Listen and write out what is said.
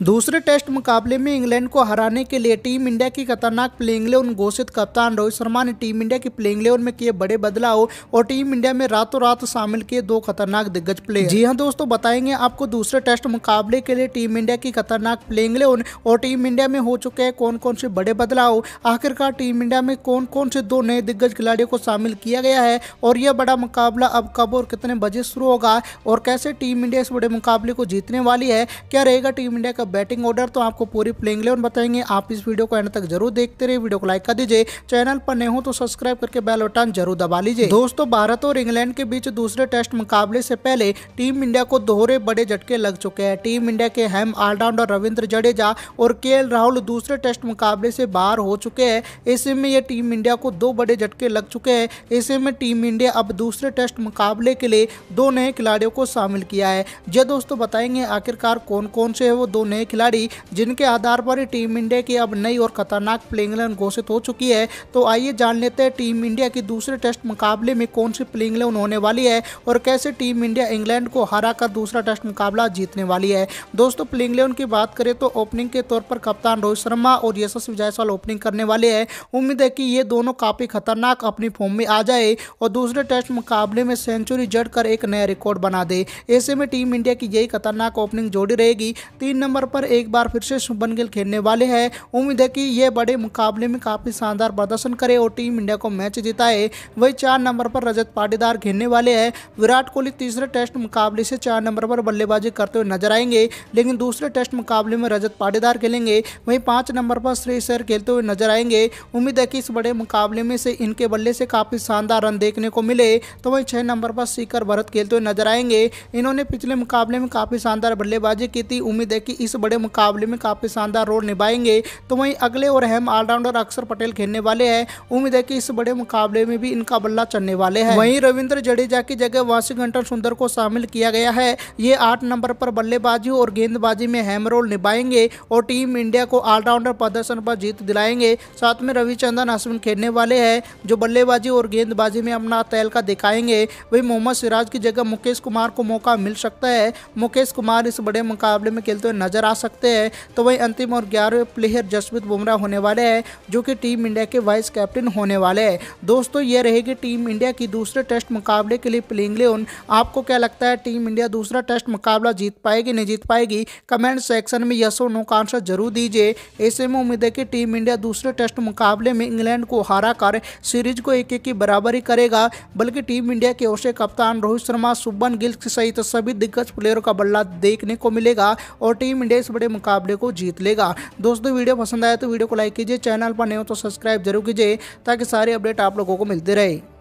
दूसरे टेस्ट मुकाबले में इंग्लैंड को हराने के लिए टीम इंडिया की खतरनाक प्लेइंग इलेवन घोषित कप्तान रोहित शर्मा ने टीम इंडिया की प्लेइंग लेवन में किए बड़े बदलाव और टीम इंडिया में रातों रात शामिल किए दो खतरनाक दिग्गज प्लेयर जी हाँ दोस्तों बताएंगे आपको दूसरे टेस्ट मुकाबले के लिए टीम इंडिया की खतरनाक प्लेइंग इलेवन और टीम इंडिया में हो चुके हैं कौन कौन से बड़े बदलाव आखिरकार टीम इंडिया में कौन कौन से दो नए दिग्गज खिलाड़ियों को शामिल किया गया है और यह बड़ा मुकाबला अब कब और कितने बजे शुरू होगा और कैसे टीम इंडिया इस बड़े मुकाबले को जीतने वाली है क्या रहेगा टीम इंडिया का का बैटिंग ऑर्डर तो आपको पूरी प्लेइंग लेवन बताएंगे आप इस वीडियो को एंड तक जरूर देखते रहे वीडियो को लाइक कर दीजिए चैनल पर नहीं हो तो सब्सक्राइब करके बेल बटन जरूर दबा लीजिए दोस्तों भारत और इंग्लैंड के बीच दूसरे टेस्ट मुकाबले से पहले टीम इंडिया को दोहरे बड़े झटके लग चुके हैं टीम इंडिया के हेम ऑलराउंडर रविंद्र जडेजा और के राहुल दूसरे टेस्ट मुकाबले से बाहर हो चुके हैं ऐसे में यह टीम इंडिया को दो बड़े झटके लग चुके हैं ऐसे में टीम इंडिया अब दूसरे टेस्ट मुकाबले के लिए दो नए खिलाड़ियों को शामिल किया है जो दोस्तों बताएंगे आखिरकार कौन कौन से है वो दो नए खिलाड़ी जिनके आधार पर टीम इंडिया की अब नई और खतरनाक प्लेइंग लाइन घोषित हो चुकी है तो आइए जान लेते हैं टीम इंडिया की दूसरे टेस्ट मुकाबले में कौन सी प्लेइंग लाइन होने वाली है और कैसे टीम इंडिया इंग्लैंड को हरा कर दूसरा टेस्ट मुकाबला जीतने वाली है दोस्तों प्लेइंग लाइन की बात करें तो ओपनिंग के तौर पर कप्तान रोहित शर्मा और यशस्वी जायसवाल ओपनिंग करने वाले हैं उम्मीद है कि ये दोनों काफ़ी खतरनाक अपनी फॉर्म में आ जाए और दूसरे टेस्ट मुकाबले में सेंचुरी जड़ कर एक नया रिकॉर्ड बना दे ऐसे में टीम इंडिया की यही खतरनाक ओपनिंग जोड़ी रहेगी तीन नंबर तौर पर एक बार फिर से शुभन गिल खेलने वाले हैं उम्मीद है कि ये बड़े मुकाबले में काफ़ी शानदार प्रदर्शन करे और टीम इंडिया को मैच जिताए वही चार नंबर पर रजत पाटीदार खेलने वाले हैं विराट कोहली तीसरे टेस्ट मुकाबले से चार नंबर पर बल्लेबाजी करते हुए नजर आएंगे लेकिन दूसरे टेस्ट मुकाबले में रजत पाटीदार खेलेंगे वहीं पाँच नंबर पर श्री सर खेलते हुए नजर आएंगे उम्मीद है कि इस बड़े मुकाबले में से इनके बल्ले से काफ़ी शानदार रन देखने को मिले तो वहीं छः नंबर पर सीकर भरत खेलते हुए नजर आएंगे इन्होंने पिछले मुकाबले में काफ़ी शानदार बल्लेबाजी की थी उम्मीद है कि इस इस बड़े मुकाबले में काफ़ी शानदार रोल निभाएंगे तो वहीं अगले और अहम ऑलराउंडर अक्षर पटेल खेलने वाले हैं उम्मीद है कि इस बड़े मुकाबले में भी इनका बल्ला चलने वाले हैं वहीं रविंद्र जडेजा की जगह वाशिंगटन सुंदर को शामिल किया गया है ये आठ नंबर पर बल्लेबाजी और गेंदबाजी में अहम रोल निभाएंगे और टीम इंडिया को ऑलराउंडर प्रदर्शन पर जीत दिलाएंगे साथ में रविचंदन अश्विन खेलने वाले हैं जो बल्लेबाजी और गेंदबाजी में अपना तहलका दिखाएंगे वही मोहम्मद सिराज की जगह मुकेश कुमार को मौका मिल सकता है मुकेश कुमार इस बड़े मुकाबले में खेलते हुए नजर नजर आ सकते हैं तो वही अंतिम और ग्यारहवें प्लेयर जसप्रीत बुमराह होने वाले हैं जो कि टीम इंडिया के वाइस कैप्टन होने वाले हैं दोस्तों ये रहेगी टीम इंडिया की दूसरे टेस्ट मुकाबले के लिए प्लेइंग लेन आपको क्या लगता है टीम इंडिया दूसरा टेस्ट मुकाबला जीत पाएगी नहीं जीत पाएगी कमेंट सेक्शन में यस नो का आंसर जरूर दीजिए ऐसे में उम्मीद है कि टीम इंडिया दूसरे टेस्ट मुकाबले में इंग्लैंड को हरा कर सीरीज को एक एक की बराबरी करेगा बल्कि टीम इंडिया के ओर कप्तान रोहित शर्मा सुबन गिल सहित सभी दिग्गज प्लेयरों का बल्ला देखने को मिलेगा और टीम इंडिया इंडिया इस बड़े मुकाबले को जीत लेगा दोस्तों वीडियो पसंद आया तो वीडियो को लाइक कीजिए चैनल पर नहीं हो तो सब्सक्राइब जरूर कीजिए ताकि सारे अपडेट आप लोगों को मिलते रहे